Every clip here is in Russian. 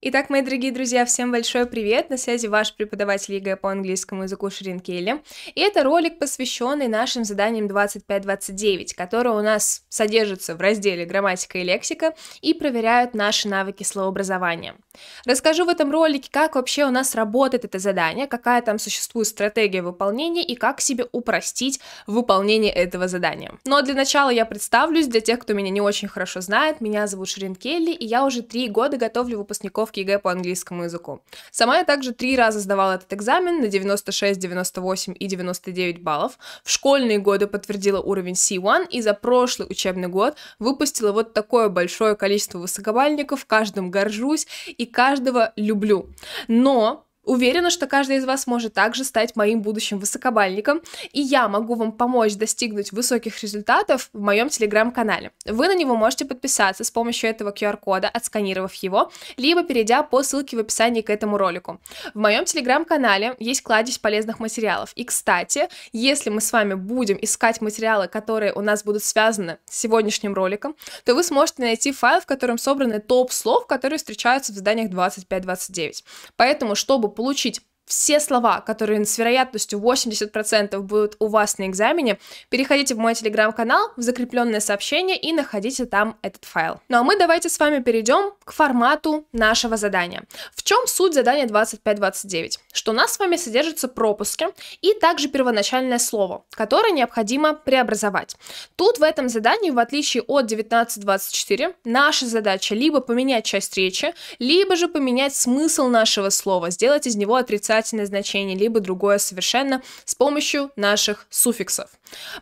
Итак, мои дорогие друзья, всем большой привет! На связи ваш преподаватель ЕГЭ по английскому языку Ширин Келли. И это ролик, посвященный нашим заданиям 25-29, которые у нас содержатся в разделе «Грамматика и лексика» и проверяют наши навыки словообразования. Расскажу в этом ролике, как вообще у нас работает это задание, какая там существует стратегия выполнения и как себе упростить выполнение этого задания. Но для начала я представлюсь для тех, кто меня не очень хорошо знает. Меня зовут Ширин Келли, и я уже три года готовлю выпускников подготовки ЕГЭ по английскому языку. Сама я также три раза сдавала этот экзамен на 96, 98 и 99 баллов. В школьные годы подтвердила уровень C1 и за прошлый учебный год выпустила вот такое большое количество высокобальников, каждым горжусь и каждого люблю. Но Уверена, что каждый из вас может также стать моим будущим высокобальником, и я могу вам помочь достигнуть высоких результатов в моем телеграм-канале. Вы на него можете подписаться с помощью этого QR-кода, отсканировав его, либо перейдя по ссылке в описании к этому ролику. В моем телеграм-канале есть кладезь полезных материалов. И, кстати, если мы с вами будем искать материалы, которые у нас будут связаны с сегодняшним роликом, то вы сможете найти файл, в котором собраны топ слов, которые встречаются в заданиях 25-29. Поэтому, чтобы получить все слова, которые с вероятностью 80% будут у вас на экзамене, переходите в мой телеграм-канал, в закрепленное сообщение и находите там этот файл. Ну а мы давайте с вами перейдем к формату нашего задания. В чем суть задания 25-29? Что у нас с вами содержатся пропуски и также первоначальное слово, которое необходимо преобразовать. Тут в этом задании, в отличие от 19-24, наша задача либо поменять часть речи, либо же поменять смысл нашего слова, сделать из него отрицательное сослагательное значение, либо другое совершенно с помощью наших суффиксов.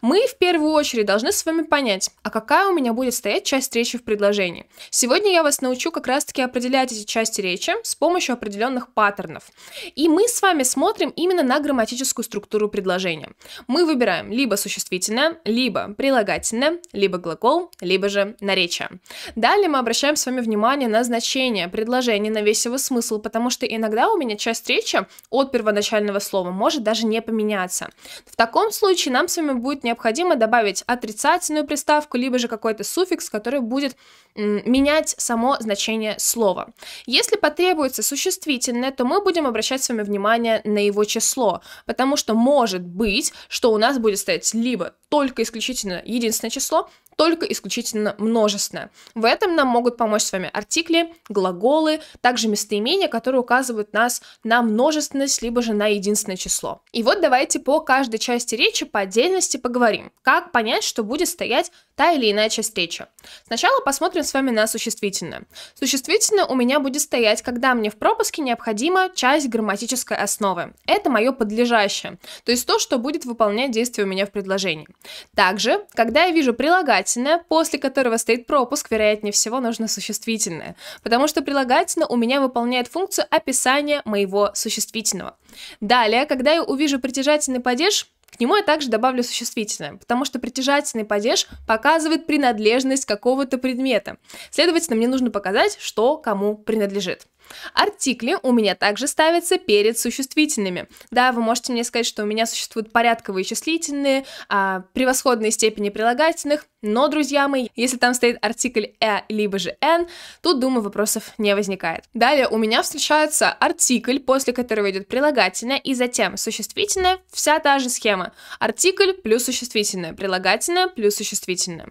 Мы в первую очередь должны с вами понять, а какая у меня будет стоять часть речи в предложении. Сегодня я вас научу как раз-таки определять эти части речи с помощью определенных паттернов. И мы с вами смотрим именно на грамматическую структуру предложения. Мы выбираем либо существительное, либо прилагательное, либо глагол, либо же наречие. Далее мы обращаем с вами внимание на значение предложения, на весь его смысл, потому что иногда у меня часть речи от первоначального слова, может даже не поменяться. В таком случае нам с вами будет необходимо добавить отрицательную приставку, либо же какой-то суффикс, который будет менять само значение слова. Если потребуется существительное, то мы будем обращать с вами внимание на его число, потому что может быть, что у нас будет стоять либо только исключительно единственное число, только исключительно множественное. В этом нам могут помочь с вами артикли, глаголы, также местоимения, которые указывают нас на множественность, либо же на единственное число. И вот давайте по каждой части речи по отдельности поговорим, как понять, что будет стоять та или иначе встреча. Сначала посмотрим с вами на существительное. Существительное у меня будет стоять, когда мне в пропуске необходима часть грамматической основы. Это мое подлежащее, то есть то, что будет выполнять действие у меня в предложении. Также, когда я вижу прилагательное, после которого стоит пропуск, вероятнее всего нужно существительное, потому что прилагательное у меня выполняет функцию описания моего существительного. Далее, когда я увижу притяжательный падеж, к нему я также добавлю существительное, потому что притяжательный падеж показывает принадлежность какого-то предмета. Следовательно, мне нужно показать, что кому принадлежит. Артикли у меня также ставятся перед существительными. Да, вы можете мне сказать, что у меня существуют порядковые числительные, а, превосходные степени прилагательных, но, друзья мои, если там стоит артикль «э» либо же «н», тут, думаю, вопросов не возникает. Далее у меня встречается артикль, после которого идет прилагательное, и затем существительное, вся та же схема. Артикль плюс существительное, прилагательное плюс существительное.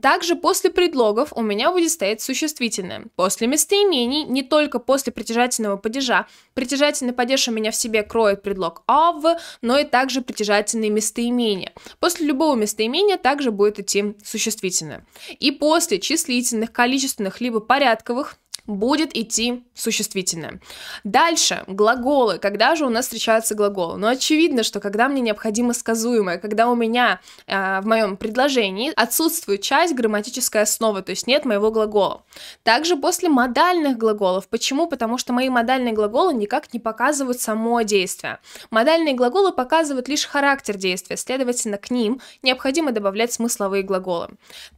Также после предлогов у меня будет стоять существительное. После местоимений, не только после после притяжательного падежа. Притяжательный падеж у меня в себе кроет предлог «of», но и также притяжательные местоимения. После любого местоимения также будет идти существительное. И после числительных, количественных, либо порядковых будет идти существительное. Дальше, глаголы. Когда же у нас встречаются глаголы? Ну, очевидно, что когда мне необходимо сказуемое, когда у меня э, в моем предложении отсутствует часть грамматической основы, то есть нет моего глагола. Также после модальных глаголов. Почему? Потому что мои модальные глаголы никак не показывают само действие. Модальные глаголы показывают лишь характер действия, следовательно, к ним необходимо добавлять смысловые глаголы.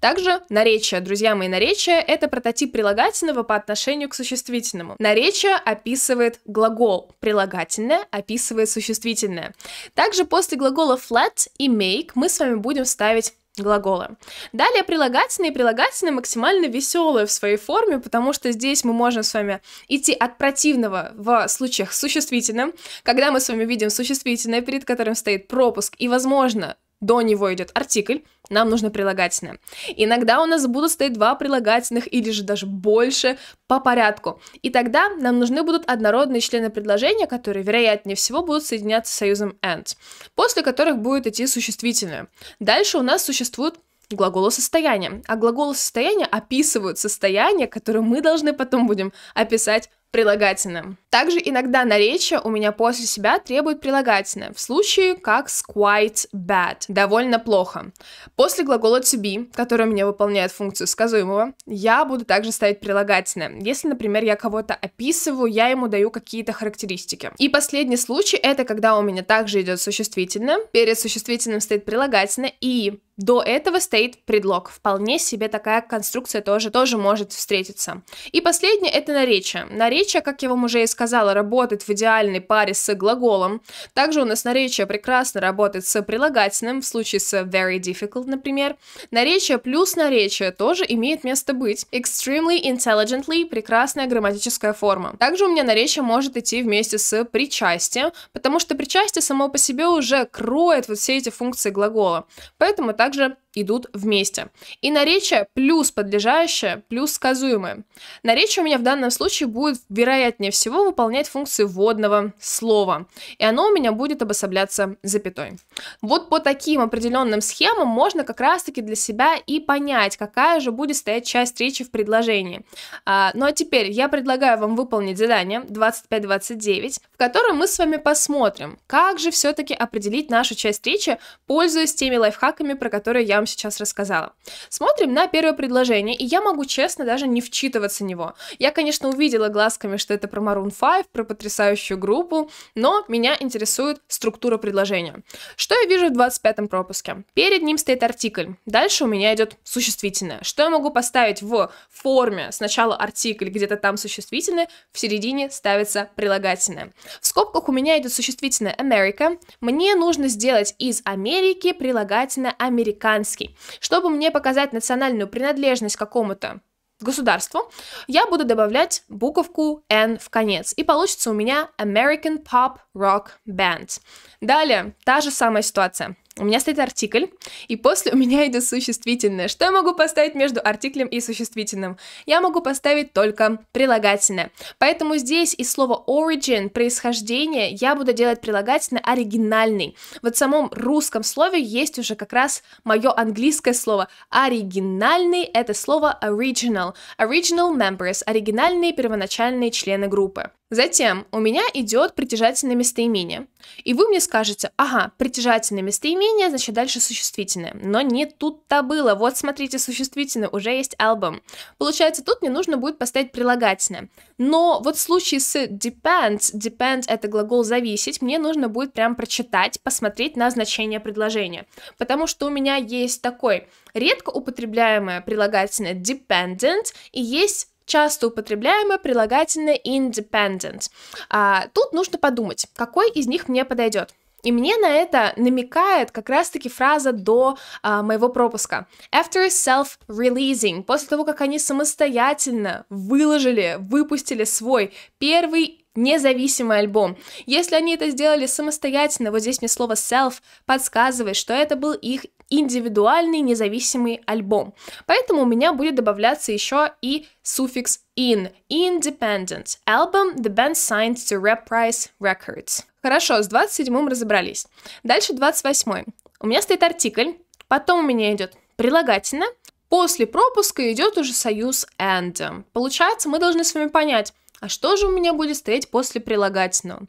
Также наречия, друзья мои, наречия — это прототип прилагательного по отношению отношению к существительному. Наречие описывает глагол, прилагательное описывает существительное. Также после глагола flat и make мы с вами будем ставить глагола. Далее прилагательные. Прилагательные максимально веселые в своей форме, потому что здесь мы можем с вами идти от противного в случаях с существительным, когда мы с вами видим существительное, перед которым стоит пропуск, и, возможно, до него идет артикль, нам нужно прилагательное. Иногда у нас будут стоять два прилагательных или же даже больше по порядку. И тогда нам нужны будут однородные члены предложения, которые, вероятнее всего, будут соединяться с союзом and, после которых будет идти существительное. Дальше у нас существуют глаголы состояния. А глаголы состояния описывают состояние, которое мы должны потом будем описать прилагательным. Также иногда наречие у меня после себя требует прилагательное, в случае как с quite bad, довольно плохо. После глагола to be, который у меня выполняет функцию сказуемого, я буду также ставить прилагательное. Если, например, я кого-то описываю, я ему даю какие-то характеристики. И последний случай — это когда у меня также идет существительное, перед существительным стоит прилагательное, и до этого стоит предлог. Вполне себе такая конструкция тоже, тоже может встретиться. И последнее — это наречие. Наречие наречие, как я вам уже и сказала, работает в идеальной паре с глаголом. Также у нас наречие прекрасно работает с прилагательным, в случае с very difficult, например. Наречие плюс наречие тоже имеет место быть. Extremely intelligently – прекрасная грамматическая форма. Также у меня наречие может идти вместе с причастием, потому что причастие само по себе уже кроет вот все эти функции глагола. Поэтому также идут вместе. И наречие плюс подлежащее плюс сказуемое. Наречие у меня в данном случае будет, вероятнее всего, выполнять функцию водного слова. И оно у меня будет обособляться запятой. Вот по таким определенным схемам можно как раз-таки для себя и понять, какая же будет стоять часть речи в предложении. А, ну а теперь я предлагаю вам выполнить задание 25-29, в котором мы с вами посмотрим, как же все-таки определить нашу часть речи, пользуясь теми лайфхаками, про которые я вам сейчас рассказала. Смотрим на первое предложение, и я могу честно даже не вчитываться в него. Я, конечно, увидела глазками, что это про Maroon 5, про потрясающую группу, но меня интересует структура предложения. Что я вижу в 25-м пропуске? Перед ним стоит артикль. Дальше у меня идет существительное. Что я могу поставить в форме? Сначала артикль, где-то там существительное, в середине ставится прилагательное. В скобках у меня идет существительное America. Мне нужно сделать из Америки прилагательное американский украинский. Чтобы мне показать национальную принадлежность какому-то государству, я буду добавлять буковку N в конец, и получится у меня American Pop Rock Band. Далее, та же самая ситуация у меня стоит артикль, и после у меня идет существительное. Что я могу поставить между артиклем и существительным? Я могу поставить только прилагательное. Поэтому здесь из слова origin, происхождение, я буду делать прилагательное оригинальный. Вот в самом русском слове есть уже как раз мое английское слово. Оригинальный — это слово original. Original members — оригинальные первоначальные члены группы. Затем у меня идет притяжательное местоимение. И вы мне скажете, ага, притяжательное местоимение, значит дальше существительное. Но не тут-то было. Вот смотрите, существительное, уже есть альбом. Получается, тут мне нужно будет поставить прилагательное. Но вот в случае с depends, depend это глагол зависеть, мне нужно будет прям прочитать, посмотреть на значение предложения. Потому что у меня есть такой редко употребляемое прилагательное dependent и есть часто употребляемое прилагательное independent. А, тут нужно подумать, какой из них мне подойдет. И мне на это намекает как раз-таки фраза до а, моего пропуска. After self-releasing, после того, как они самостоятельно выложили, выпустили свой первый независимый альбом. Если они это сделали самостоятельно, вот здесь мне слово self подсказывает, что это был их индивидуальный независимый альбом. Поэтому у меня будет добавляться еще и суффикс in, independent, album the band signed to Reprise Records. Хорошо, с 27-м разобрались. Дальше 28-й. У меня стоит артикль, потом у меня идет прилагательное, после пропуска идет уже союз and. Получается, мы должны с вами понять, а что же у меня будет стоять после прилагательного?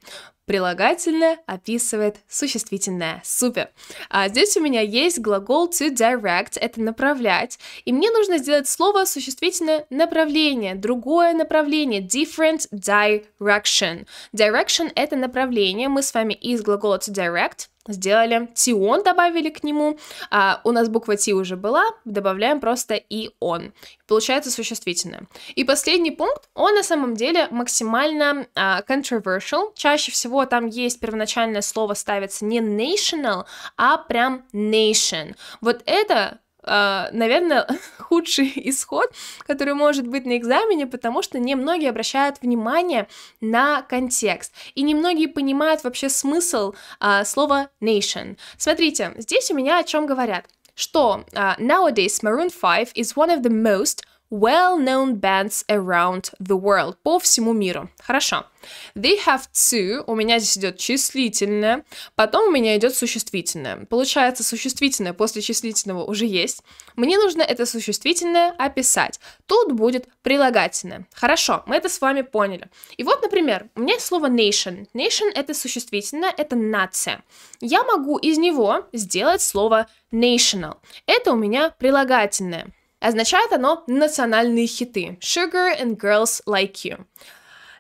Прилагательное описывает существительное. Супер! А здесь у меня есть глагол to direct, это направлять, и мне нужно сделать слово существительное направление, другое направление, different direction. Direction — это направление, мы с вами из глагола to direct — сделали тион, добавили к нему, а у нас буква Ти уже была, добавляем просто и он. Получается существительное. И последний пункт, он на самом деле максимально а, controversial. Чаще всего там есть первоначальное слово ставится не national, а прям nation. Вот это а, наверное, худший исход, который может быть на экзамене, потому что немногие обращают внимание на контекст, и немногие понимают вообще смысл а, слова nation. Смотрите, здесь у меня о чем говорят. что uh, nowadays Maroon 5 is one of the most well-known bands around the world, по всему миру. Хорошо. They have two. у меня здесь идет числительное, потом у меня идет существительное. Получается, существительное после числительного уже есть. Мне нужно это существительное описать. Тут будет прилагательное. Хорошо, мы это с вами поняли. И вот, например, у меня есть слово nation. Nation это существительное, это нация. Я могу из него сделать слово national. Это у меня прилагательное. Означает оно «национальные хиты» — «Sugar and Girls Like You».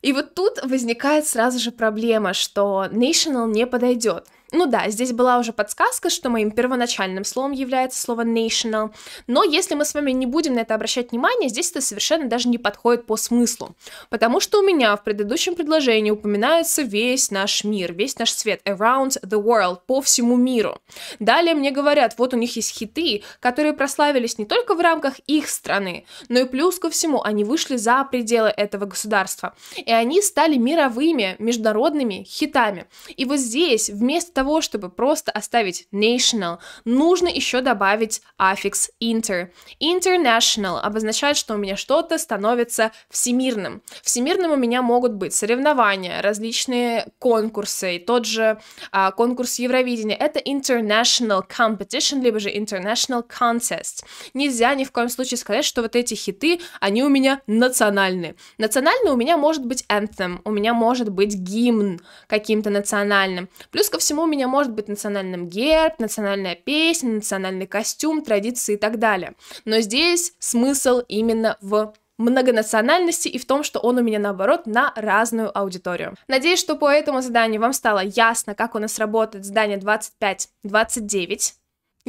И вот тут возникает сразу же проблема, что national не подойдет — ну да, здесь была уже подсказка, что моим первоначальным словом является слово national, но если мы с вами не будем на это обращать внимание, здесь это совершенно даже не подходит по смыслу, потому что у меня в предыдущем предложении упоминается весь наш мир, весь наш свет, around the world, по всему миру. Далее мне говорят, вот у них есть хиты, которые прославились не только в рамках их страны, но и плюс ко всему они вышли за пределы этого государства, и они стали мировыми, международными хитами. И вот здесь вместо того, чтобы просто оставить national, нужно еще добавить аффикс inter. International обозначает, что у меня что-то становится всемирным. Всемирным у меня могут быть соревнования, различные конкурсы, и тот же а, конкурс Евровидения. Это international competition, либо же international contest. Нельзя ни в коем случае сказать, что вот эти хиты, они у меня национальные. Национальный у меня может быть anthem, у меня может быть гимн каким-то национальным. Плюс ко всему, меня может быть национальным герб, национальная песня, национальный костюм, традиции и так далее. Но здесь смысл именно в многонациональности и в том, что он у меня, наоборот, на разную аудиторию. Надеюсь, что по этому заданию вам стало ясно, как у нас работает задание 25-29.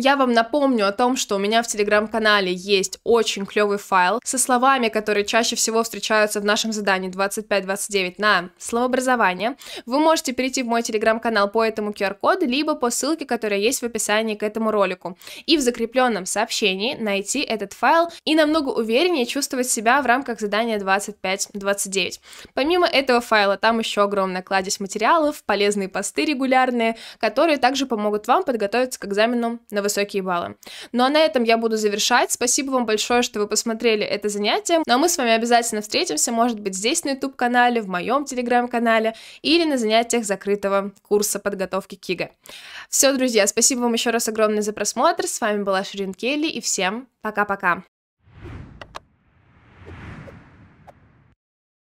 Я вам напомню о том, что у меня в телеграм-канале есть очень клевый файл со словами, которые чаще всего встречаются в нашем задании 25-29 на словообразование. Вы можете перейти в мой телеграм-канал по этому QR-коду, либо по ссылке, которая есть в описании к этому ролику. И в закрепленном сообщении найти этот файл и намного увереннее чувствовать себя в рамках задания 25-29. Помимо этого файла, там еще огромная кладезь материалов, полезные посты регулярные, которые также помогут вам подготовиться к экзамену на высокие баллы. Ну а на этом я буду завершать. Спасибо вам большое, что вы посмотрели это занятие. Ну а мы с вами обязательно встретимся, может быть, здесь на YouTube-канале, в моем телеграм-канале или на занятиях закрытого курса подготовки к КИГа. Все, друзья, спасибо вам еще раз огромное за просмотр. С вами была Ширин Келли и всем пока-пока.